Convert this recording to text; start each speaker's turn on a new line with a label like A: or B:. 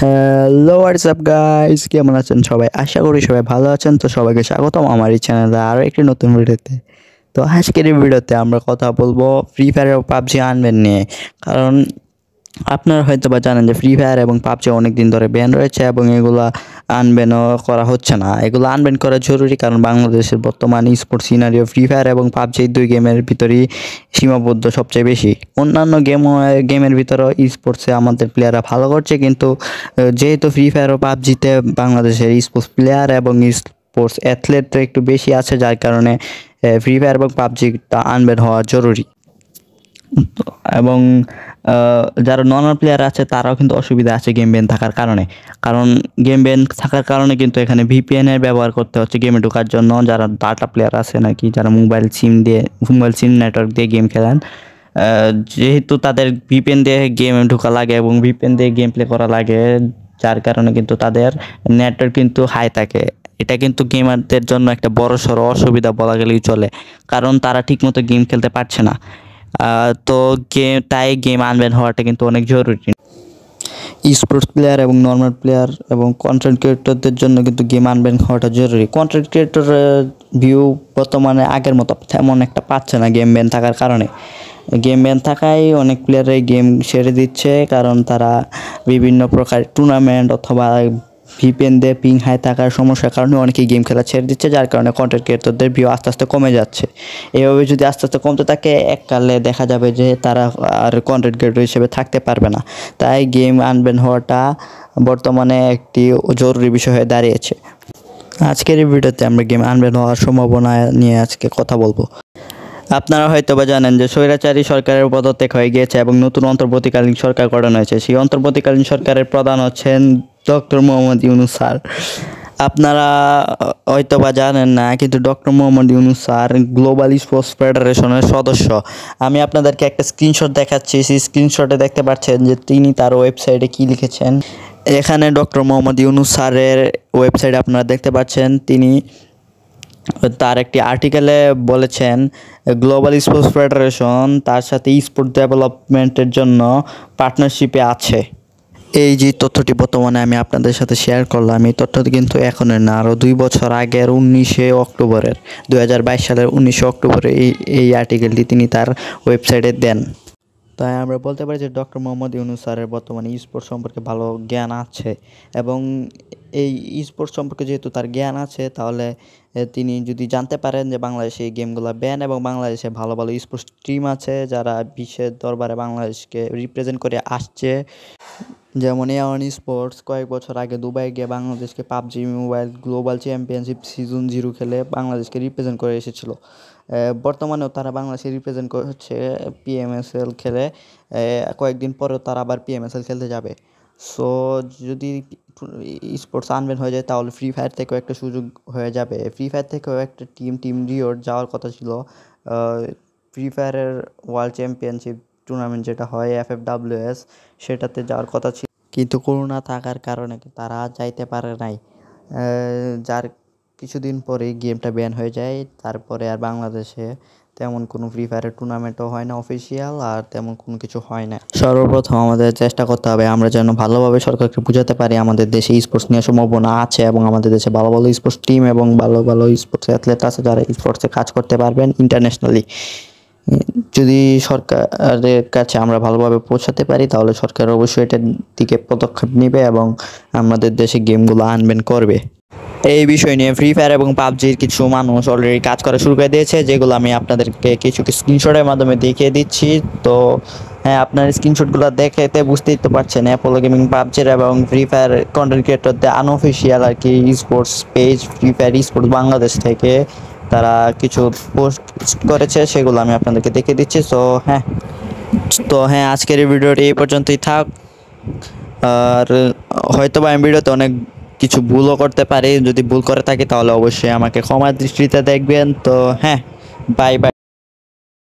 A: hello WhatsApp guys কেমন আছেন সবাই আশা করি সবাই ভালো আছেন তো সবাইকে স্বাগতম আমার এই চ্যানেলে আরও একটি নতুন ভিডিওতে তো আজকের এই ভিডিওতে আমরা কথা বলবো ফ্রি ফায়ার ও পাবজি আনবেন নিয়ে কারণ আপনারা হয়তো বা জানেন যে ফ্রি ফায়ার এবং পাবজি অনেক দিন ধরে ব্যান রয়েছে এবং এগুলা আনব্যানও করা হচ্ছে না এগুলো আনব্যান করা জরুরি কারণ বাংলাদেশের বর্তমান স্পোর্টস সিনারিও ফ্রি ফায়ার এবং পাবজি দুই গেমের ভিতরেই সীমাবদ্ধ সবচেয়ে বেশি অন্যান্য গেম গেমের ভিতরেও স্পোর্টসে আমাদের প্লেয়াররা ভালো করছে কিন্তু যেহেতু ফ্রি ফায়ার ও পাবজিতে বাংলাদেশের স্পোর্টস প্লেয়ার এবং স্পোর্টস অ্যাথলেট একটু বেশি আছে যার কারণে ফ্রি ফায়ার এবং পাবজিটা আনবেন হওয়া জরুরি এবং যারা নন প্লেয়ার আছে তারাও কিন্তু অসুবিধা আছে গেম ব্যান থাকার কারণে কারণ গেম ব্যান থাকার কারণে কিন্তু এখানে ভিপিএনের ব্যবহার করতে হচ্ছে গেমে ঢোকার জন্য যারা ডাটা প্লেয়ার আছে নাকি যারা মোবাইল সিম দিয়ে মোবাইল সিম নেটওয়ার্ক দিয়ে গেম খেলেন যেহেতু তাদের ভিপিএন দিয়ে গেম ঢোকা লাগে এবং ভিপিএন দিয়ে গেম প্লে করা লাগে যার কারণে কিন্তু তাদের নেটওয়ার্ক কিন্তু হাই থাকে এটা কিন্তু গেমারদের জন্য একটা বড় সড়ো অসুবিধা বলা গেলেই চলে কারণ তারা ঠিকমতো গেম খেলতে পারছে না তো গেম তাই গেম আনবেন হওয়াটা কিন্তু অনেক জরুরি স্পোর্টস প্লেয়ার এবং নর্মাল প্লেয়ার এবং কন্টেন্ট ক্রিয়েটরদের জন্য কিন্তু গেম আনবেন হওয়াটা জরুরি কন্টেন্ট ক্রিয়েটরের ভিউ বর্তমানে আগের মতো তেমন একটা পাচ্ছে না গেম ব্যান থাকার কারণে গেম ব্যান থাকায় অনেক প্লেয়ারে গেম সেরে দিচ্ছে কারণ তারা বিভিন্ন প্রকার টুর্নামেন্ট অথবা ভিপিএন দিয়ে পিং হাই থাকার সমস্যার কারণে অনেকে গেম খেলা ছেড়ে দিচ্ছে যার কারণে কন্টেন্ট ক্রিয়েটরদের ভিউ আস্তে আস্তে কমে যাচ্ছে এভাবে যদি আস্তে আস্তে কমতে থাকে এককালে দেখা যাবে যে তারা আর কন্টেন্ট ক্রিয়েটর হিসেবে থাকতে পারবে না তাই গেম আনবেন হওয়াটা বর্তমানে একটি জরুরি বিষয় হয়ে দাঁড়িয়েছে আজকের এই ভিডিওতে আমরা গেম আনবেন হওয়ার সম্ভাবনা নিয়ে আজকে কথা বলবো আপনারা হয়তো বা জানেন যে স্বৈরাচারী সরকারের পদত্যাগ হয়ে গিয়েছে এবং নতুন অন্তর্বর্তীকালীন সরকার গঠন হয়েছে সেই অন্তর্বর্তীকালীন সরকারের প্রধান হচ্ছেন ডক্টর মোহাম্মদ ইউনুস স্যার আপনারা হয়তো বা জানেন না কিন্তু doctor Mohammad Yunus sir global sports ফেডারেশনের সদস্য আমি আপনাদেরকে একটা স্ক্রিনশট দেখাচ্ছি সেই স্ক্রিনশটে দেখতে পাচ্ছেন যে তিনি তার ওয়েবসাইটে কি লিখেছেন এখানে ডক্টর মোহাম্মদ ইউনুস স্যারের ওয়েবসাইটে আপনারা দেখতে পাচ্ছেন তিনি তার একটি আর্টিকেলে বলেছেন গ্লোবাল স্পোর্টস ফেডারেশন তার সাথে স্পোর্ট ডেভেলপমেন্টের জন্য পার্টনারশিপে আছে এই যে তথ্যটি বর্তমানে আমি আপনাদের সাথে শেয়ার করলাম এই তথ্যটি কিন্তু এখনের না আরও দুই বছর আগের উনিশে অক্টোবরের দু সালের উনিশে অক্টোবরে এই এই আর্টিকেলটি তিনি তার ওয়েবসাইটে দেন তাই আমরা বলতে পারি যে ডক্টর মোহাম্মদ ইউনুসারের স্যারের বর্তমানে স্পোর্ট সম্পর্কে ভালো জ্ঞান আছে এবং এই স্পোর্টস সম্পর্কে যেহেতু তার জ্ঞান আছে তাহলে তিনি যদি জানতে পারেন যে বাংলাদেশে এই গেমগুলো ব্যান এবং বাংলাদেশে ভালো ভালো স্পোর্টস টিম আছে যারা বিশ্বের দরবারে বাংলাদেশকে রিপ্রেজেন্ট করে আসছে যেমন এয়ন স্পোর্টস কয়েক বছর আগে দুবাই গিয়ে বাংলাদেশকে PUBG Mobile Global Championship Season Zero খেলে বাংলাদেশকে রিপ্রেজেন্ট করে এসেছিল বর্তমানেও তারা বাংলাদেশে রিপ্রেজেন্ট করছে পিএমএসএল খেলে কয়েকদিন পরেও তারা আবার পিএমএসএল খেলতে যাবে সো যদি স্পোর্টস আনবেন হয়ে যায় তাহলে ফ্রি ফায়ার থেকেও একটা সুযোগ হয়ে যাবে ফ্রি ফায়ার থেকেও একটা টিম টিম রিওর যাওয়ার কথা ছিল ফ্রি ফায়ারের ওয়ার্ল্ড চ্যাম্পিয়নশিপ টুর্নামেন্ট যেটা হয় এফ এফ ডাব্লিউ এস সেটাতে যাওয়ার কথা ছিল কিন্তু করোনা থাকার কারণে তারা যাইতে পারে নাই যার কিছুদিন পরে গেমটা ব্যান হয়ে যায় তারপরে আর বাংলাদেশে তেমন কোনো ফ্রি ফায়ারের টুর্নামেন্টও হয় না অফিসিয়াল আর তেমন কোনো কিছু হয় না সর্বপ্রথম আমাদের চেষ্টা করতে হবে আমরা যেন ভালোভাবে সরকারকে বোঝাতে পারি আমাদের দেশে স্পোর্টস নিয়ে সম্ভাবনা আছে এবং আমাদের দেশে ভালো ভালো স্পোর্টস টিম এবং ভালো ভালো স্পোর্টস অ্যাথলেট আছে যারা স্পোর্টসে কাজ করতে পারবেন ইন্টারন্যাশনালি যদি সরকারের কাছে আমরা ভালোভাবে পৌঁছাতে পারি তাহলে সরকার অবশ্যই এটার দিকে পদক্ষেপ নেবে এবং আমাদের দেশে গেমগুলো আনবেন করবে এই বিষয় নিয়ে ফ্রি ফায়ার এবং পাবজির কিছু মানুষ অলরেডি কাজ করা শুরু করে দিয়েছে যেগুলো আমি আপনাদেরকে কিছু স্ক্রিনশটের মাধ্যমে দেখিয়ে দিচ্ছি তো হ্যাঁ আপনার স্ক্রিনশটগুলো দেখেতে বুঝতেই তো পারছেন অ্যাপোলো গেমিং পাবজির এবং ফ্রি ফায়ার কন্টেন্ট ক্রিয়েটরদের আনঅফিসিয়াল আর কি sports page Free Fire sports Bangladesh থেকে তারা কিছু পোস্ট করেছে সেগুলো আমি আপনাদেরকে দেখে দিচ্ছি তো হ্যাঁ তো হ্যাঁ আজকের এই ভিডিওটি এই পর্যন্তই থাক আর হয়তো বা আমি ভিডিওতে অনেক কিছু ভুলও করতে পারি যদি ভুল করে থাকি তাহলে অবশ্যই আমাকে ক্ষমা দৃষ্টিতে দেখবেন তো হ্যাঁ বাই বাই